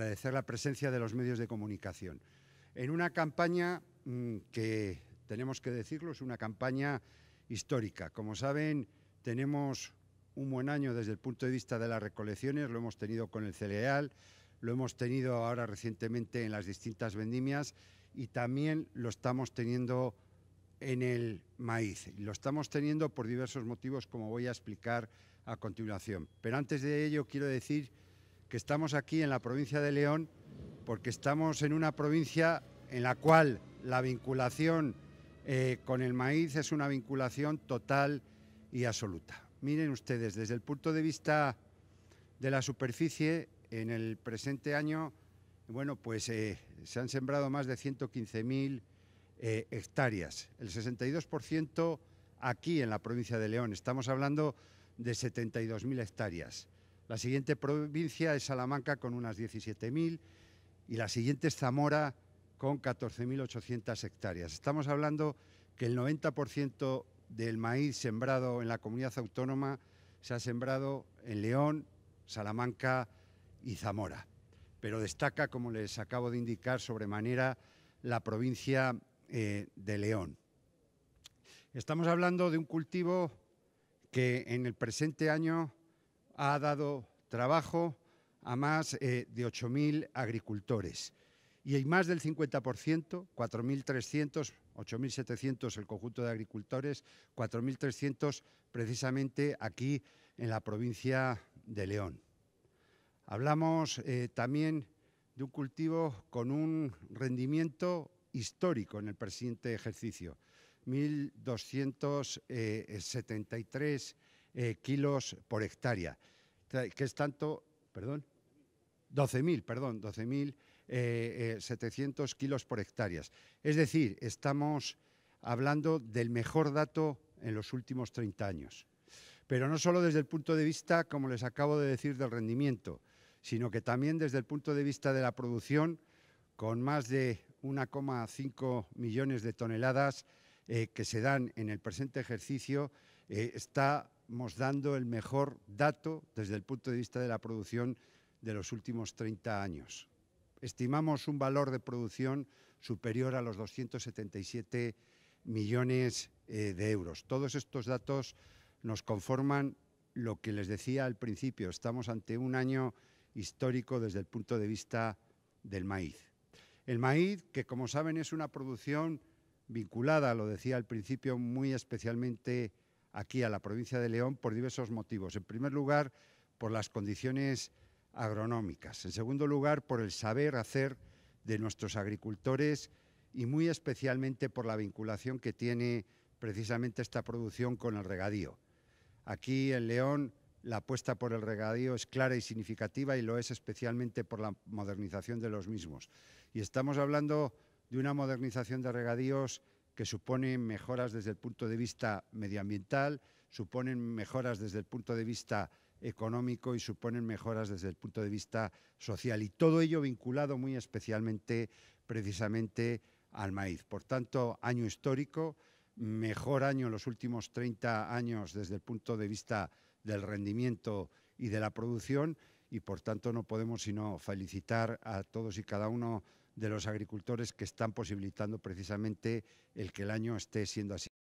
agradecer la presencia de los medios de comunicación. En una campaña mm, que, tenemos que decirlo, es una campaña histórica. Como saben, tenemos un buen año desde el punto de vista de las recolecciones, lo hemos tenido con el cereal, lo hemos tenido ahora recientemente en las distintas vendimias y también lo estamos teniendo en el maíz. Lo estamos teniendo por diversos motivos, como voy a explicar a continuación. Pero antes de ello, quiero decir que estamos aquí en la provincia de León porque estamos en una provincia en la cual la vinculación eh, con el maíz es una vinculación total y absoluta. Miren ustedes, desde el punto de vista de la superficie, en el presente año, bueno, pues eh, se han sembrado más de 115.000 eh, hectáreas, el 62% aquí en la provincia de León. Estamos hablando de 72.000 hectáreas. La siguiente provincia es Salamanca con unas 17.000 y la siguiente es Zamora con 14.800 hectáreas. Estamos hablando que el 90% del maíz sembrado en la comunidad autónoma se ha sembrado en León, Salamanca y Zamora. Pero destaca, como les acabo de indicar, sobremanera la provincia eh, de León. Estamos hablando de un cultivo que en el presente año ha dado trabajo a más eh, de 8.000 agricultores y hay más del 50%, 4.300, 8.700 el conjunto de agricultores, 4.300 precisamente aquí en la provincia de León. Hablamos eh, también de un cultivo con un rendimiento histórico en el presente ejercicio, 1.273 eh, kilos por hectárea, que es tanto, perdón, 12.000, perdón, 12.700 eh, eh, kilos por hectáreas. Es decir, estamos hablando del mejor dato en los últimos 30 años. Pero no solo desde el punto de vista, como les acabo de decir, del rendimiento, sino que también desde el punto de vista de la producción, con más de 1,5 millones de toneladas que se dan en el presente ejercicio eh, estamos dando el mejor dato desde el punto de vista de la producción de los últimos 30 años. Estimamos un valor de producción superior a los 277 millones eh, de euros. Todos estos datos nos conforman lo que les decía al principio, estamos ante un año histórico desde el punto de vista del maíz. El maíz, que como saben es una producción vinculada, lo decía al principio, muy especialmente aquí a la provincia de León por diversos motivos. En primer lugar, por las condiciones agronómicas. En segundo lugar, por el saber hacer de nuestros agricultores y muy especialmente por la vinculación que tiene precisamente esta producción con el regadío. Aquí en León la apuesta por el regadío es clara y significativa y lo es especialmente por la modernización de los mismos. Y estamos hablando de una modernización de regadíos que suponen mejoras desde el punto de vista medioambiental, suponen mejoras desde el punto de vista económico y suponen mejoras desde el punto de vista social. Y todo ello vinculado muy especialmente, precisamente, al maíz. Por tanto, año histórico, mejor año en los últimos 30 años desde el punto de vista del rendimiento y de la producción y por tanto no podemos sino felicitar a todos y cada uno de los agricultores que están posibilitando precisamente el que el año esté siendo así.